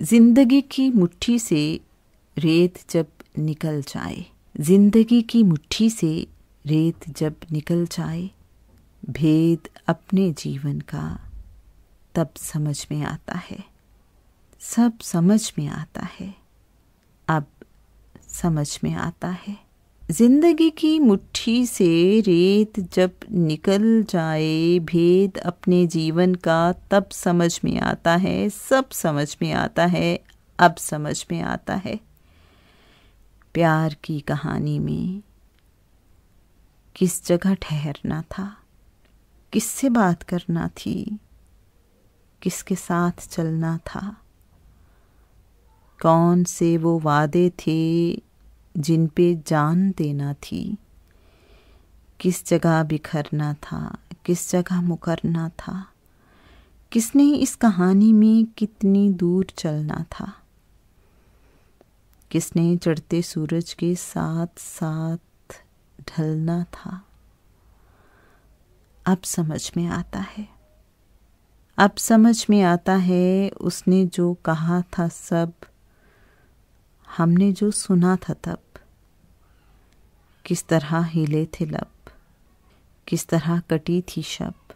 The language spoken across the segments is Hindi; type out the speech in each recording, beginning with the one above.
जिंदगी की मुट्ठी से रेत जब निकल जाए जिंदगी की मुट्ठी से रेत जब निकल जाए भेद अपने जीवन का तब समझ में आता है सब समझ में आता है अब समझ में आता है जिंदगी की मुट्ठी से रेत जब निकल जाए भेद अपने जीवन का तब समझ में आता है सब समझ में आता है अब समझ में आता है प्यार की कहानी में किस जगह ठहरना था किससे बात करना थी किसके साथ चलना था कौन से वो वादे थे जिन पे जान देना थी किस जगह बिखरना था किस जगह मुकरना था किसने इस कहानी में कितनी दूर चलना था किसने चढ़ते सूरज के साथ साथ ढलना था अब समझ में आता है अब समझ में आता है उसने जो कहा था सब हमने जो सुना था तब किस तरह हिले थे लब किस तरह कटी थी शब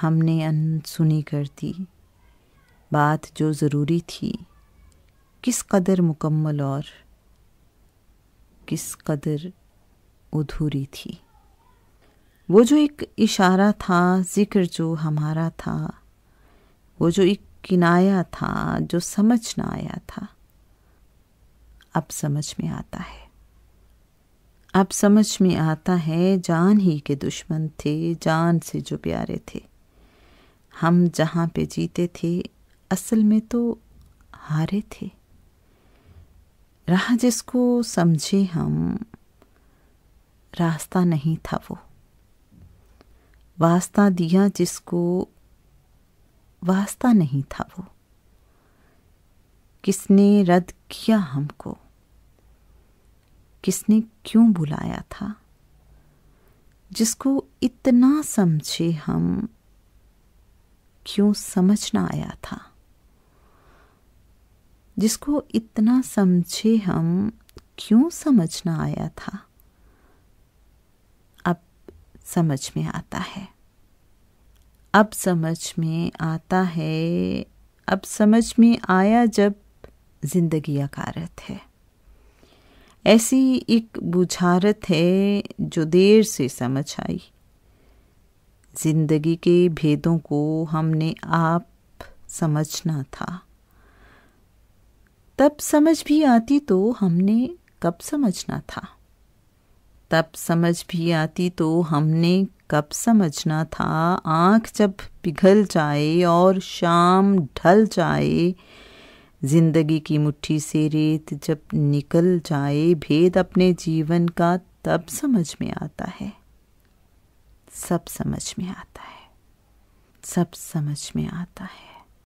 हमने अनसुनी कर दी बात जो ज़रूरी थी किस कदर मुकम्मल और किस कदर अधूरी थी वो जो एक इशारा था ज़िक्र जो हमारा था वो जो एक किनाया था जो समझ ना आया था अब समझ में आता है अब समझ में आता है जान ही के दुश्मन थे जान से जो प्यारे थे हम जहाँ पे जीते थे असल में तो हारे थे राह जिसको समझे हम रास्ता नहीं था वो वास्ता दिया जिसको वास्ता नहीं था वो किसने रद्द किया हमको किसने क्यों बुलाया था जिसको इतना समझे हम क्यों समझ ना आया था जिसको इतना समझे हम क्यों समझ ना आया था अब समझ में आता है अब समझ में आता है अब समझ में आया जब जिंदगी अकारत है ऐसी एक बुझारत है जो देर से समझ आई जिंदगी के भेदों को हमने आप समझना था तब समझ भी आती तो हमने कब समझना था तब समझ भी आती तो हमने कब समझना था आँख जब पिघल जाए और शाम ढल जाए जिंदगी की मुट्ठी से रेत जब निकल जाए भेद अपने जीवन का तब समझ में आता है सब समझ में आता है सब समझ में आता है